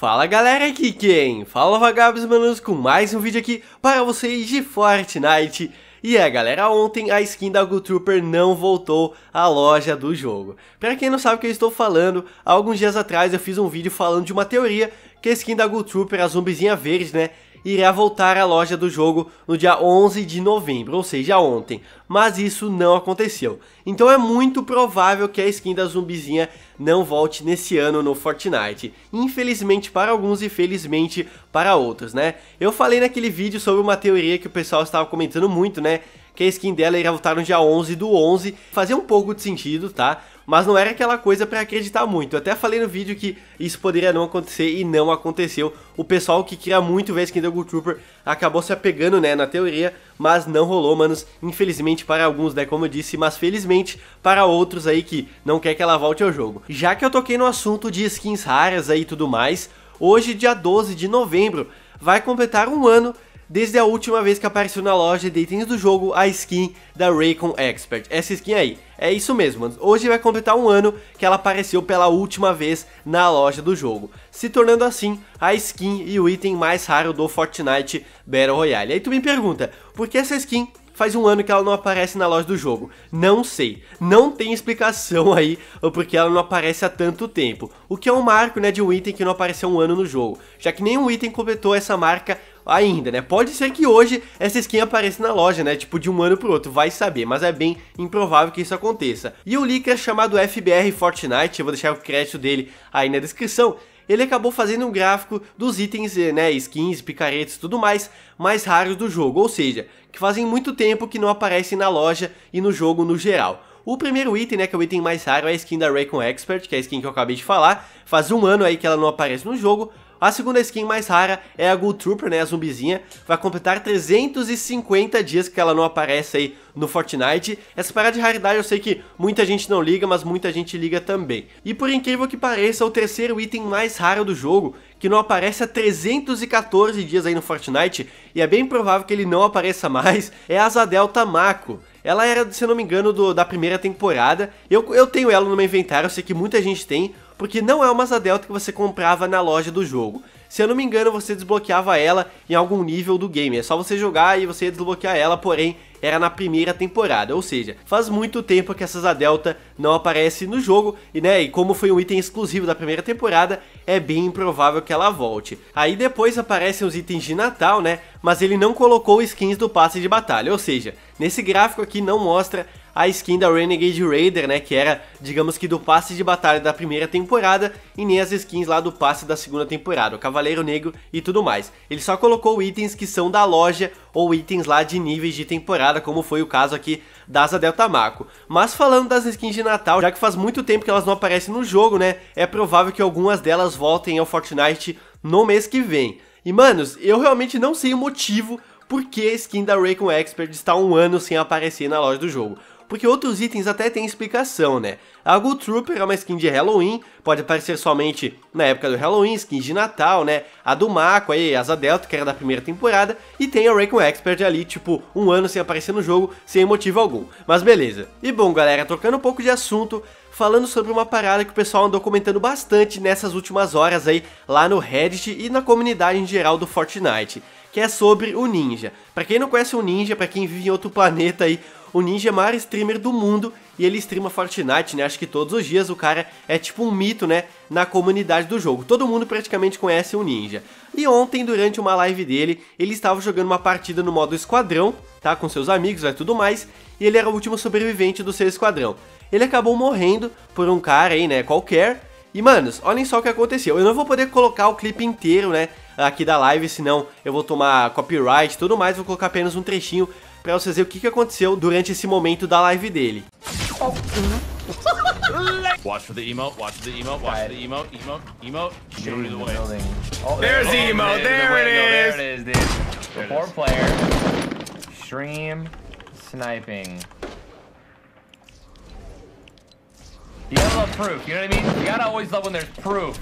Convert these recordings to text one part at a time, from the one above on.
Fala galera, aqui quem? Fala vagabos manos com mais um vídeo aqui para vocês de Fortnite e é galera, ontem a skin da Go Trooper não voltou à loja do jogo Pra quem não sabe o que eu estou falando, alguns dias atrás eu fiz um vídeo falando de uma teoria Que a skin da Go Trooper, a zumbizinha verde né, irá voltar à loja do jogo no dia 11 de novembro, ou seja, ontem, mas isso não aconteceu. Então é muito provável que a skin da zumbizinha não volte nesse ano no Fortnite. Infelizmente para alguns e felizmente para outros, né? Eu falei naquele vídeo sobre uma teoria que o pessoal estava comentando muito, né? que a skin dela iria voltar no dia 11 do 11. Fazia um pouco de sentido, tá? Mas não era aquela coisa para acreditar muito. Eu até falei no vídeo que isso poderia não acontecer e não aconteceu. O pessoal que queria muito ver a skin do Gold Trooper acabou se apegando, né, na teoria, mas não rolou, manos. Infelizmente para alguns, né, como eu disse, mas felizmente para outros aí que não quer que ela volte ao jogo. Já que eu toquei no assunto de skins raras aí e tudo mais, hoje, dia 12 de novembro, vai completar um ano desde a última vez que apareceu na loja de itens do jogo a skin da Raycon Expert. Essa skin aí, é isso mesmo, hoje vai completar um ano que ela apareceu pela última vez na loja do jogo, se tornando assim a skin e o item mais raro do Fortnite Battle Royale. Aí tu me pergunta, por que essa skin faz um ano que ela não aparece na loja do jogo. Não sei, não tem explicação aí porque ela não aparece há tanto tempo. O que é um marco né, de um item que não apareceu um ano no jogo, já que nenhum item completou essa marca ainda, né? Pode ser que hoje essa skin apareça na loja, né? Tipo, de um ano pro outro, vai saber, mas é bem improvável que isso aconteça. E o leaker chamado FBR Fortnite, eu vou deixar o crédito dele aí na descrição, ele acabou fazendo um gráfico dos itens, eh, né, skins, picaretas e tudo mais, mais raros do jogo, ou seja, que fazem muito tempo que não aparecem na loja e no jogo no geral. O primeiro item, né, que é o item mais raro, é a skin da Raycon Expert, que é a skin que eu acabei de falar, faz um ano aí que ela não aparece no jogo, a segunda skin mais rara é a Ghoul Trooper, né, a zumbizinha, vai completar 350 dias que ela não aparece aí no Fortnite. Essa parada de raridade eu sei que muita gente não liga, mas muita gente liga também. E por incrível que pareça, o terceiro item mais raro do jogo, que não aparece há 314 dias aí no Fortnite, e é bem provável que ele não apareça mais, é a Asa Delta Mako. Ela era, se não me engano, do, da primeira temporada. Eu, eu tenho ela no meu inventário, eu sei que muita gente tem porque não é uma asa delta que você comprava na loja do jogo. Se eu não me engano, você desbloqueava ela em algum nível do game. É só você jogar e você desbloquear ela, porém, era na primeira temporada. Ou seja, faz muito tempo que essa Asa Delta não aparece no jogo. E, né, e como foi um item exclusivo da primeira temporada, é bem improvável que ela volte. Aí depois aparecem os itens de Natal, né? Mas ele não colocou skins do passe de batalha. Ou seja, nesse gráfico aqui não mostra a skin da Renegade Raider, né, que era, digamos que do passe de batalha da primeira temporada e nem as skins lá do passe da segunda temporada, o Cavaleiro Negro e tudo mais. Ele só colocou itens que são da loja ou itens lá de níveis de temporada, como foi o caso aqui da Asa Delta Mako. Mas falando das skins de Natal, já que faz muito tempo que elas não aparecem no jogo, né, é provável que algumas delas voltem ao Fortnite no mês que vem. E manos, eu realmente não sei o motivo porque a skin da Raycon Expert está um ano sem aparecer na loja do jogo porque outros itens até têm explicação, né? A Ghoul Trooper é uma skin de Halloween, pode aparecer somente na época do Halloween, skin de Natal, né? A do Mako aí, Asa Delta, que era da primeira temporada, e tem a Raycon Expert ali, tipo, um ano sem aparecer no jogo, sem motivo algum. Mas beleza. E bom, galera, trocando um pouco de assunto, falando sobre uma parada que o pessoal andou comentando bastante nessas últimas horas aí, lá no Reddit e na comunidade em geral do Fortnite que é sobre o Ninja. Para quem não conhece o Ninja, para quem vive em outro planeta aí, o Ninja é o maior streamer do mundo e ele streama Fortnite, né? Acho que todos os dias o cara é tipo um mito, né? Na comunidade do jogo. Todo mundo praticamente conhece o Ninja. E ontem, durante uma live dele, ele estava jogando uma partida no modo esquadrão, tá? Com seus amigos e né? tudo mais. E ele era o último sobrevivente do seu esquadrão. Ele acabou morrendo por um cara aí, né? Qualquer. E, manos, olhem só o que aconteceu. Eu não vou poder colocar o clipe inteiro, né? aqui da live, senão eu vou tomar copyright e tudo mais, vou colocar apenas um trechinho para vocês verem o que, que aconteceu durante esse momento da live dele. Watch for the emote, watch for the emote, watch for the emote, emote, emote. Show me the way. Oh, there's the emote, oh, there it is. There it is, dude. Four player, stream, sniping. You gotta love proof, you know what I mean? You gotta always love when there's proof.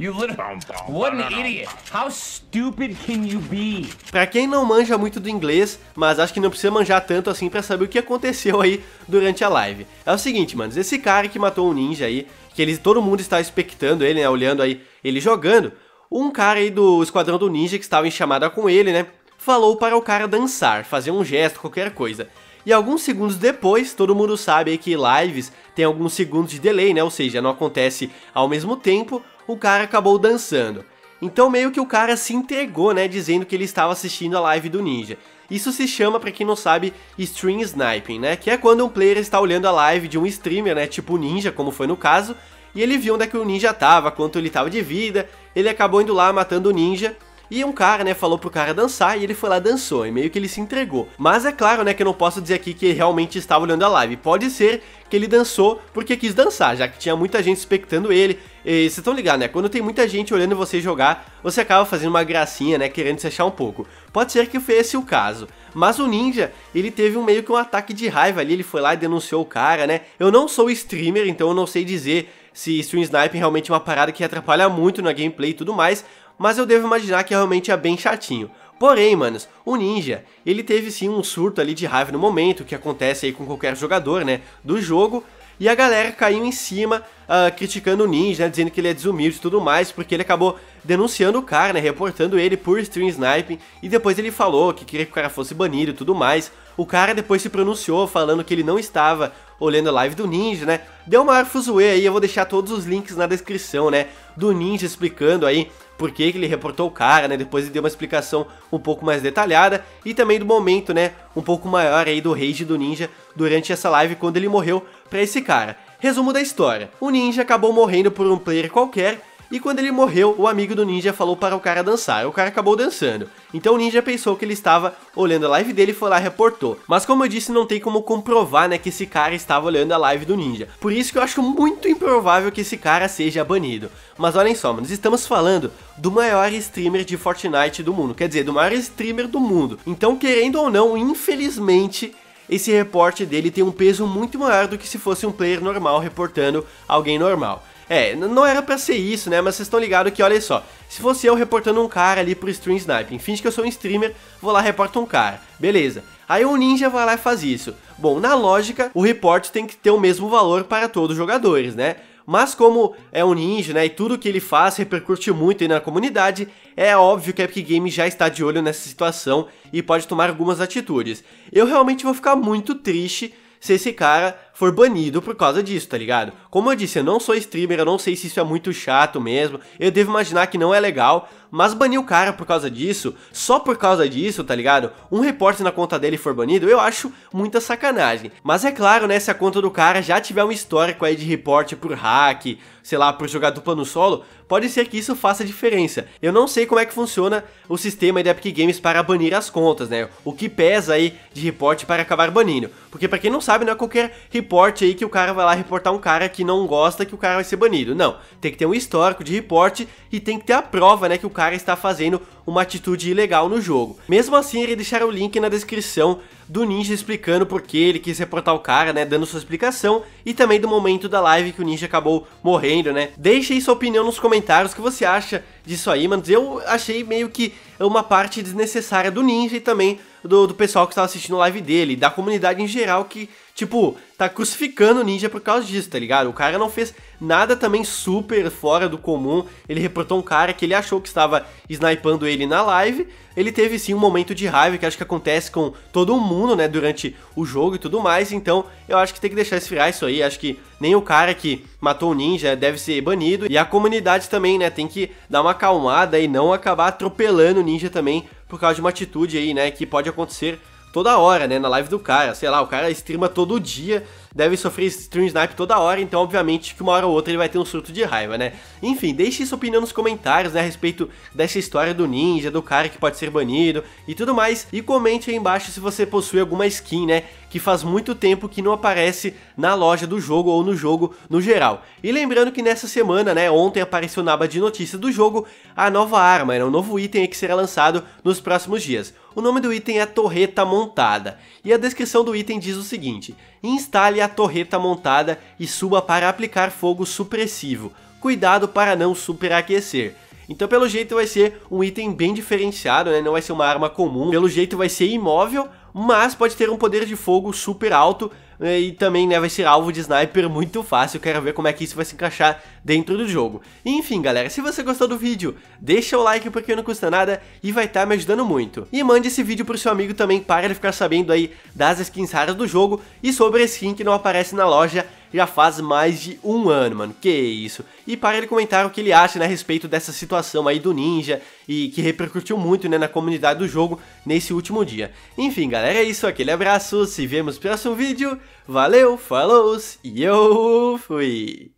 You What an idiot. How stupid can you be? Pra quem não manja muito do inglês, mas acho que não precisa manjar tanto assim pra saber o que aconteceu aí durante a live. É o seguinte, mano. Esse cara que matou um ninja aí, que ele, todo mundo está expectando ele, né? Olhando aí ele jogando. Um cara aí do esquadrão do ninja que estava em chamada com ele, né? Falou para o cara dançar, fazer um gesto, qualquer coisa. E alguns segundos depois, todo mundo sabe que lives tem alguns segundos de delay, né? Ou seja, não acontece ao mesmo tempo, o cara acabou dançando. Então meio que o cara se entregou, né, dizendo que ele estava assistindo a live do Ninja. Isso se chama, para quem não sabe, stream sniping, né, que é quando um player está olhando a live de um streamer, né, tipo Ninja, como foi no caso, e ele viu onde é que o Ninja tava, quanto ele tava de vida, ele acabou indo lá matando o Ninja, e um cara, né, falou pro cara dançar e ele foi lá dançou, e meio que ele se entregou. Mas é claro, né, que eu não posso dizer aqui que ele realmente estava olhando a live. Pode ser que ele dançou porque quis dançar, já que tinha muita gente expectando ele. E vocês estão ligados, né? Quando tem muita gente olhando você jogar, você acaba fazendo uma gracinha, né? Querendo se achar um pouco. Pode ser que fosse esse o caso. Mas o Ninja, ele teve um meio que um ataque de raiva ali, ele foi lá e denunciou o cara, né? Eu não sou streamer, então eu não sei dizer se Stream Sniping realmente é uma parada que atrapalha muito na gameplay e tudo mais, mas eu devo imaginar que realmente é bem chatinho. Porém, manos, o Ninja, ele teve sim um surto ali de raiva no momento, que acontece aí com qualquer jogador, né, do jogo, e a galera caiu em cima uh, criticando o Ninja, né, dizendo que ele é desumilde e tudo mais, porque ele acabou denunciando o cara, né, reportando ele por stream sniping, e depois ele falou que queria que o cara fosse banido e tudo mais. O cara depois se pronunciou falando que ele não estava olhando a live do Ninja, né? Deu uma fuzuê aí, eu vou deixar todos os links na descrição, né? Do Ninja explicando aí por que, que ele reportou o cara, né? Depois ele deu uma explicação um pouco mais detalhada e também do momento, né? Um pouco maior aí do rage do Ninja durante essa live quando ele morreu pra esse cara. Resumo da história: o Ninja acabou morrendo por um player qualquer e quando ele morreu, o amigo do ninja falou para o cara dançar. O cara acabou dançando. Então o ninja pensou que ele estava olhando a live dele e foi lá e reportou. Mas como eu disse, não tem como comprovar, né, que esse cara estava olhando a live do ninja. Por isso que eu acho muito improvável que esse cara seja banido. Mas olhem só, nós estamos falando do maior streamer de Fortnite do mundo. Quer dizer, do maior streamer do mundo. Então, querendo ou não, infelizmente, esse reporte dele tem um peso muito maior do que se fosse um player normal reportando alguém normal. É, não era para ser isso, né? Mas vocês estão ligados que, olha só, se fosse eu reportando um cara ali pro Stream Sniping, finge que eu sou um streamer, vou lá reporto um cara, beleza. Aí um ninja vai lá e faz isso. Bom, na lógica, o report tem que ter o mesmo valor para todos os jogadores, né? Mas como é um ninja, né, e tudo que ele faz repercute muito na comunidade, é óbvio que a Epic Games já está de olho nessa situação e pode tomar algumas atitudes. Eu realmente vou ficar muito triste se esse cara for banido por causa disso, tá ligado? Como eu disse, eu não sou streamer, eu não sei se isso é muito chato mesmo, eu devo imaginar que não é legal, mas banir o cara por causa disso, só por causa disso, tá ligado? Um repórter na conta dele for banido, eu acho muita sacanagem. Mas é claro, né, se a conta do cara já tiver um histórico aí de reporte por hack, sei lá, por jogar dupla no solo, pode ser que isso faça diferença. Eu não sei como é que funciona o sistema da Epic Games para banir as contas, né? O que pesa aí de reporte para acabar banindo. Porque para quem não sabe, não é qualquer reporte aí que o cara vai lá reportar um cara que não gosta que o cara vai ser banido. Não, tem que ter um histórico de reporte e tem que ter a prova, né, que o cara está fazendo uma atitude ilegal no jogo. Mesmo assim, ele deixar o link na descrição do Ninja explicando por que ele quis reportar o cara, né, dando sua explicação e também do momento da live que o Ninja acabou morrendo, né. Deixa aí sua opinião nos comentários, o que você acha disso aí, mano. Eu achei meio que uma parte desnecessária do Ninja e também do, do pessoal que estava assistindo o live dele, da comunidade em geral que, tipo, tá crucificando o ninja por causa disso, tá ligado? O cara não fez nada também super fora do comum. Ele reportou um cara que ele achou que estava snipando ele na live. Ele teve sim um momento de raiva, que acho que acontece com todo mundo, né, durante o jogo e tudo mais. Então, eu acho que tem que deixar esfriar isso aí. Acho que nem o cara que matou o ninja deve ser banido. E a comunidade também, né, tem que dar uma acalmada e não acabar atropelando o ninja também por causa de uma atitude aí, né, que pode acontecer toda hora, né? Na live do cara. Sei lá, o cara streama todo dia, deve sofrer stream snipe toda hora, então obviamente que uma hora ou outra ele vai ter um surto de raiva, né? Enfim, deixe sua opinião nos comentários, né, a respeito dessa história do ninja, do cara que pode ser banido e tudo mais. E comente aí embaixo se você possui alguma skin, né? Que faz muito tempo que não aparece na loja do jogo ou no jogo no geral. E lembrando que nessa semana, né, ontem apareceu na aba de notícias do jogo a nova arma, né, um novo item que será lançado nos próximos dias. O nome do item é torreta montada, e a descrição do item diz o seguinte, instale a torreta montada e suba para aplicar fogo supressivo, cuidado para não superaquecer. Então pelo jeito vai ser um item bem diferenciado, né? não vai ser uma arma comum, pelo jeito vai ser imóvel, mas pode ter um poder de fogo super alto, né, e também né, vai ser alvo de sniper muito fácil, quero ver como é que isso vai se encaixar dentro do jogo. Enfim galera, se você gostou do vídeo, deixa o like porque não custa nada e vai estar tá me ajudando muito. E mande esse vídeo pro seu amigo também para ele ficar sabendo aí das skins raras do jogo e sobre a skin que não aparece na loja já faz mais de um ano, mano. Que isso. E para ele comentar o que ele acha né, a respeito dessa situação aí do Ninja e que repercutiu muito né, na comunidade do jogo nesse último dia. Enfim, galera, é isso. Aquele abraço. Se vemos no próximo vídeo. Valeu, falou e eu fui.